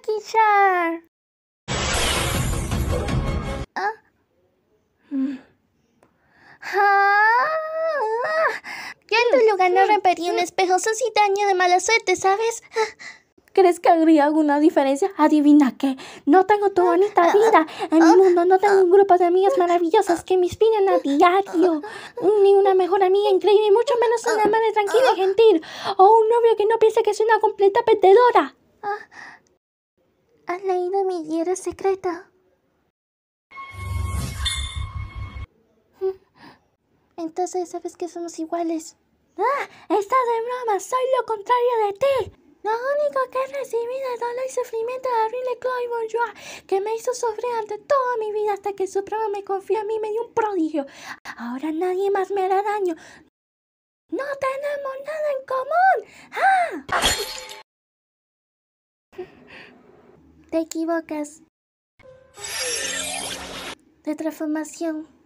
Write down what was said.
maquillar. ¿Ah? Yo en tu lugar no repetí un espejo, sucitaño de mala suerte, ¿sabes? Ah. ¿Crees que habría alguna diferencia? Adivina qué. No tengo tu ah, bonita ah, vida. En mi mundo no tengo un grupo de amigas maravillosas que me inspiran a diario. Ni una mejor amiga increíble, y mucho menos una madre tranquila y gentil. O un novio que no piense que soy una completa perdedora. ¿Has leído mi hierro secreta? Entonces sabes que somos iguales. ¡Ah! ¡Estás de broma! ¡Soy lo contrario de ti! Lo único que he recibido es dolor y sufrimiento de y Chloe Bourgeois, que me hizo sufrir ante toda mi vida hasta que su Supremo me confió a mí me dio un prodigio. Ahora nadie más me hará daño. ¡No tenemos nada en común! ¡Ah! Te equivocas. De transformación.